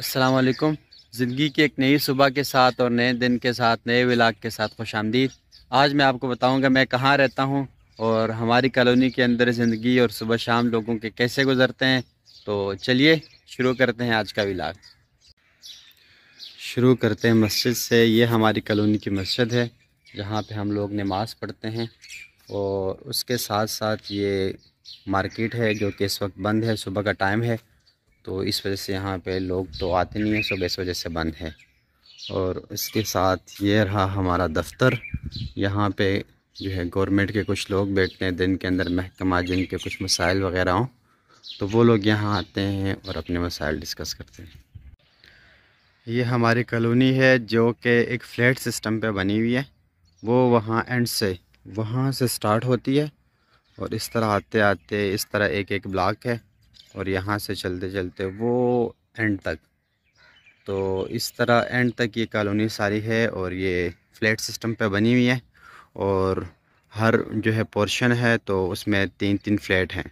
वालेकुम ज़िंदगी की एक नई सुबह के साथ और नए दिन के साथ नए विलाग के साथ खुश आमदीद आज मैं आपको बताऊंगा मैं कहाँ रहता हूँ और हमारी कॉलोनी के अंदर ज़िंदगी और सुबह शाम लोगों के कैसे गुजरते हैं तो चलिए शुरू करते हैं आज का विलाग शुरू करते हैं मस्जिद से ये हमारी कॉलोनी की मस्जिद है जहाँ पर हम लोग नमाज़ पढ़ते हैं और उसके साथ साथ ये मार्केट है जो कि इस वक्त बंद है सुबह का टाइम है तो इस वजह से यहाँ पे लोग तो आते नहीं हैं सुबह इस वजह से बंद है और इसके साथ ये रहा हमारा दफ्तर यहाँ पे जो है गवर्नमेंट के कुछ लोग बैठते हैं दिन के अंदर महकमा जिनके कुछ मसाइल वगैरह हों तो वो लोग यहाँ आते हैं और अपने मसाइल डिस्कस करते हैं ये हमारी कॉलोनी है जो कि एक फ्लैट सिस्टम पे बनी हुई है वो वहाँ एंड से वहाँ से स्टार्ट होती है और इस तरह आते आते इस तरह एक एक ब्लॉक है और यहाँ से चलते चलते वो एंड तक तो इस तरह एंड तक ये कॉलोनी सारी है और ये फ्लैट सिस्टम पे बनी हुई है और हर जो है पोर्शन है तो उसमें तीन तीन फ्लैट हैं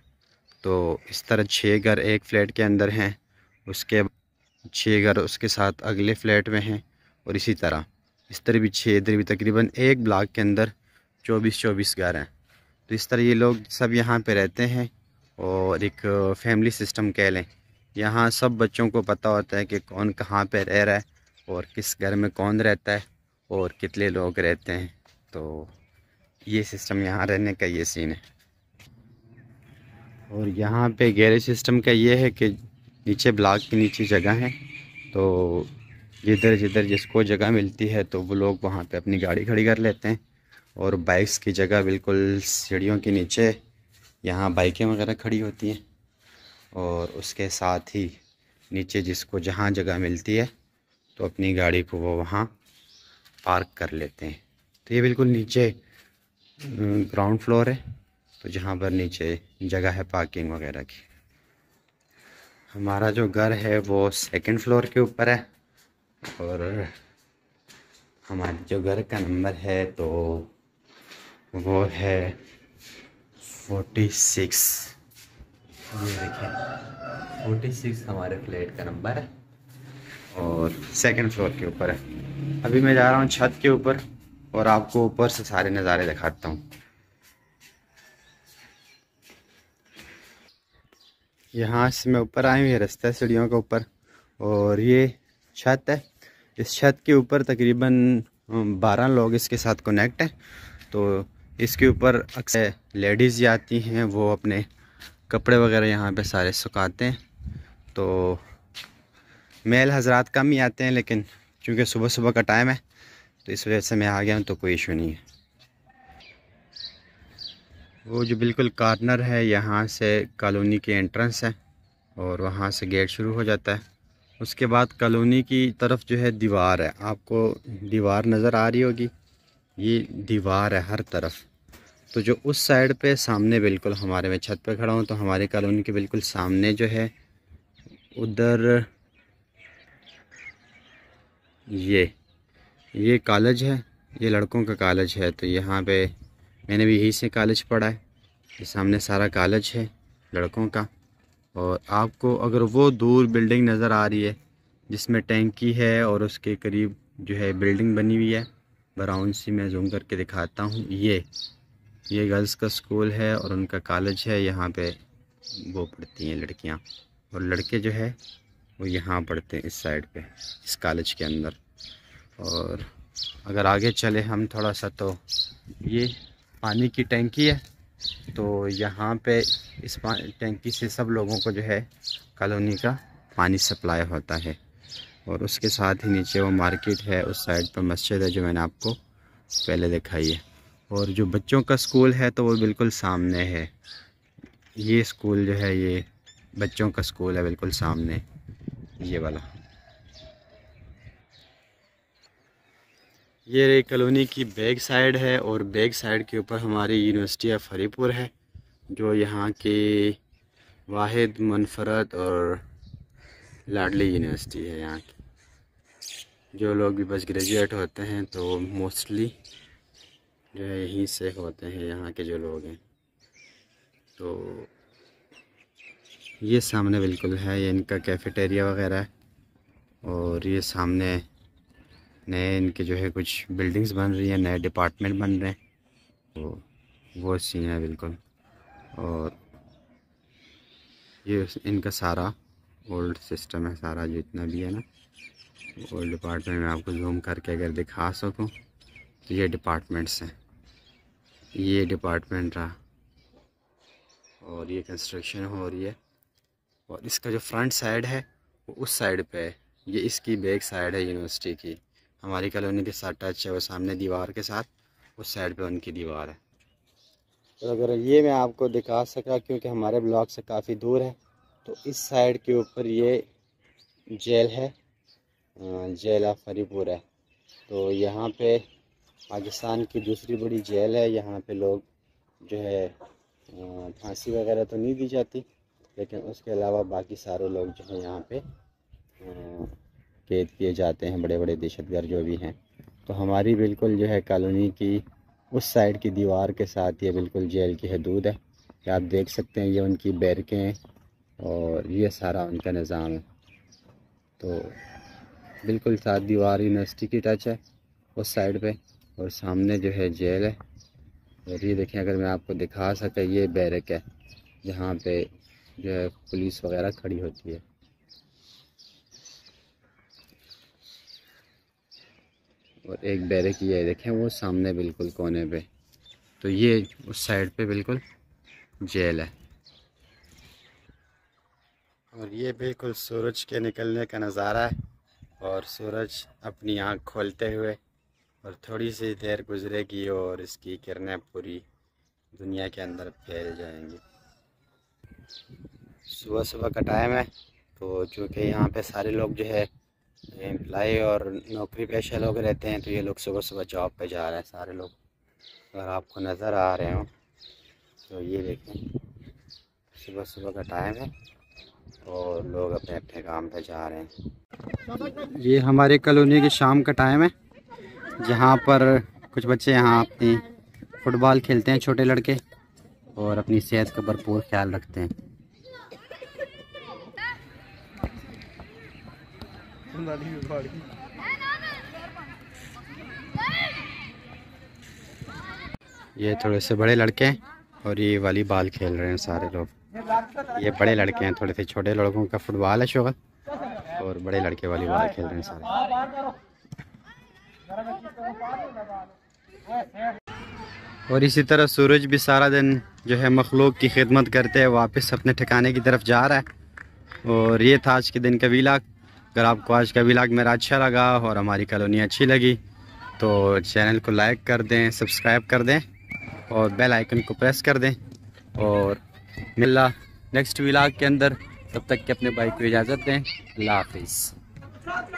तो इस तरह छः घर एक फ्लैट के अंदर हैं उसके छः घर उसके साथ अगले फ्लैट में हैं और इसी तरह इस तरह भी छः इधर भी तकरीबन एक ब्लॉक के अंदर चौबीस चौबीस घर हैं तो इस तरह ये लोग सब यहाँ पे रहते हैं और एक फैमिली सिस्टम कह लें यहाँ सब बच्चों को पता होता है कि कौन कहाँ पर रह रहा है और किस घर में कौन रहता है और कितने लोग रहते हैं तो ये सिस्टम यहाँ रहने का ये सीन है और यहाँ पे गैरेज सिस्टम का ये है कि नीचे ब्लॉक के नीचे जगह है तो जिधर जिधर जिसको जगह मिलती है तो वो लोग वहाँ पे अपनी गाड़ी खड़ी कर लेते हैं और बाइक्स की जगह बिल्कुल सीढ़ियों के नीचे यहाँ बाइकें वगैरह खड़ी होती हैं और उसके साथ ही नीचे जिसको जहाँ जगह मिलती है तो अपनी गाड़ी को वो वहाँ पार्क कर लेते हैं तो ये बिल्कुल नीचे हम्म, ग्राउंड फ्लोर है तो जहाँ पर नीचे जगह है पार्किंग वगैरह की हमारा जो घर है वो सेकंड फ्लोर के ऊपर है और हमारे जो घर का नंबर है तो वो है फोर्टी सिक्स ये देखें फोर्टी सिक्स हमारे फ्लैट का नंबर है और सेकंड फ्लोर के ऊपर है अभी मैं जा रहा हूँ छत के ऊपर और आपको ऊपर से सारे नज़ारे दिखाता हूँ यहाँ से मैं ऊपर आया हूँ ये रास्ता है सीढ़ियों के ऊपर और ये छत है इस छत के ऊपर तकरीबन बारह लोग इसके साथ कनेक्ट हैं तो इसके ऊपर अक्सर लेडीज़ आती हैं वो अपने कपड़े वगैरह यहाँ पे सारे सुखाते हैं तो मेल हजरात कम ही आते हैं लेकिन क्योंकि सुबह सुबह का टाइम है तो इस वजह से मैं आ गया हूँ तो कोई इशू नहीं है वो जो बिल्कुल कार्नर है यहाँ से कॉलोनी के एंट्रेंस है और वहाँ से गेट शुरू हो जाता है उसके बाद कॉलोनी की तरफ जो है दीवार है आपको दीवार नज़र आ रही होगी ये दीवार है हर तरफ तो जो उस साइड पे सामने बिल्कुल हमारे मैं छत पे खड़ा हूँ तो हमारे कॉलोनी के बिल्कुल सामने जो है उधर ये ये कॉलेज है ये लड़कों का कॉलेज है तो यहाँ पे मैंने भी यहीं से कॉलेज पढ़ा है ये सामने सारा कॉलेज है लड़कों का और आपको अगर वो दूर बिल्डिंग नज़र आ रही है जिसमें टैंकी है और उसके करीब जो है बिल्डिंग बनी हुई है ब्राउन सी मैं जूम करके दिखाता हूँ ये ये गर्ल्स का स्कूल है और उनका कॉलेज है यहाँ पे वो पढ़ती हैं लड़कियाँ और लड़के जो है वो यहाँ पढ़ते हैं इस साइड पे इस कॉलेज के अंदर और अगर आगे चले हम थोड़ा सा तो ये पानी की टंकी है तो यहाँ पे इस टंकी से सब लोगों को जो है कॉलोनी का पानी सप्लाई होता है और उसके साथ ही नीचे वो मार्केट है उस साइड पर मस्जिद है जो मैंने आपको पहले दिखाई है और जो बच्चों का स्कूल है तो वो बिल्कुल सामने है ये स्कूल जो है ये बच्चों का स्कूल है बिल्कुल सामने ये वाला ये कॉलोनी की बैक साइड है और बैक साइड के ऊपर हमारी यूनिवर्सिटी ऑफ हरीपुर है जो यहाँ के वाहिद मनफरद और लाडली यूनिवर्सिटी है यहाँ की जो लोग भी बस ग्रेजुएट होते हैं तो मोस्टली जो है यहीं से होते हैं यहाँ के जो लोग हैं तो ये सामने बिल्कुल है ये इनका कैफेटेरिया वगैरह और ये सामने नए इनके जो है कुछ बिल्डिंग्स बन रही हैं नए डिपार्टमेंट बन रहे हैं तो वो सीन है बिल्कुल और ये इनका सारा ओल्ड सिस्टम है सारा जितना भी है ना ओल्ड डिपार्टमेंट में आपको जूम करके अगर दिखा सकूँ तो ये डिपार्टमेंट्स हैं ये डिपार्टमेंट रहा और ये कंस्ट्रक्शन हो रही है और इसका जो फ्रंट साइड है वो उस साइड पे है ये इसकी बैक साइड है यूनिवर्सिटी की हमारी कॉलोनी के साथ टच है वो सामने दीवार के साथ उस साइड पे उनकी दीवार है तो अगर ये मैं आपको दिखा सका क्योंकि हमारे ब्लॉक से काफ़ी दूर है तो इस साइड के ऊपर ये जेल है जेल ऑफ हरीपुर है तो यहाँ पे पाकिस्तान की दूसरी बड़ी जेल है यहाँ पे लोग जो है फांसी वगैरह तो नहीं दी जाती लेकिन उसके अलावा बाकी सारे लोग जो है यहाँ पे कैद किए जाते हैं बड़े बड़े दहशतगर्द जो भी हैं तो हमारी बिल्कुल जो है कॉलोनी की उस साइड की दीवार के साथ ये बिल्कुल जेल की हदूद है आप देख सकते हैं ये उनकी बैरकें और ये सारा उनका निज़ाम है तो बिल्कुल सात दीवार यूनिवर्सिटी की टच है उस साइड पे और सामने जो है जेल है और ये देखें अगर मैं आपको दिखा सका ये बैरक है जहाँ पे जो है पुलिस वगैरह खड़ी होती है और एक बैरक ये देखें वो सामने बिल्कुल कोने पे तो ये उस साइड पे बिल्कुल जेल है और ये बिल्कुल सूरज के निकलने का नज़ारा है और सूरज अपनी आँख खोलते हुए और थोड़ी सी देर गुजरेगी और इसकी किरणें पूरी दुनिया के अंदर फैल जाएंगी सुबह सुबह का टाइम है तो चूँकि यहाँ पे सारे लोग जो है एम्प्लाई और नौकरी पेशा लोग रहते हैं तो ये लोग सुबह सुबह जॉब पे जा रहे हैं सारे लोग अगर आपको नज़र आ रहे हो तो ये देखें सुबह सुबह का टाइम है और लोग अपने अपने काम पे जा रहे हैं ये हमारे कॉलोनी के शाम का टाइम है जहाँ पर कुछ बच्चे यहाँ अपनी फुटबॉल खेलते हैं छोटे लड़के और अपनी सेहत का भरपूर ख्याल रखते हैं ये थोड़े से बड़े लड़के हैं और ये वाली बाल खेल रहे हैं सारे लोग ये बड़े लड़के हैं थोड़े से छोटे लड़कों का फुटबॉल है शोगल और बड़े लड़के वाली बॉल खेल रहे हैं सारे और इसी तरह सूरज भी सारा दिन जो है मखलूक की खिदमत करते हैं वापस अपने ठिकाने की तरफ जा रहा है और ये था आज के दिन का वीलाग अगर आपको आज का वीलाग मेरा अच्छा लगा और हमारी कॉलोनी अच्छी लगी तो चैनल को लाइक कर दें सब्सक्राइब कर दें और बेल आइकन को प्रेस कर दें और मिला नेक्स्ट विलाग के अंदर तब तक के अपने बाइक को इजाज़त दें अल्लाह हाफिज़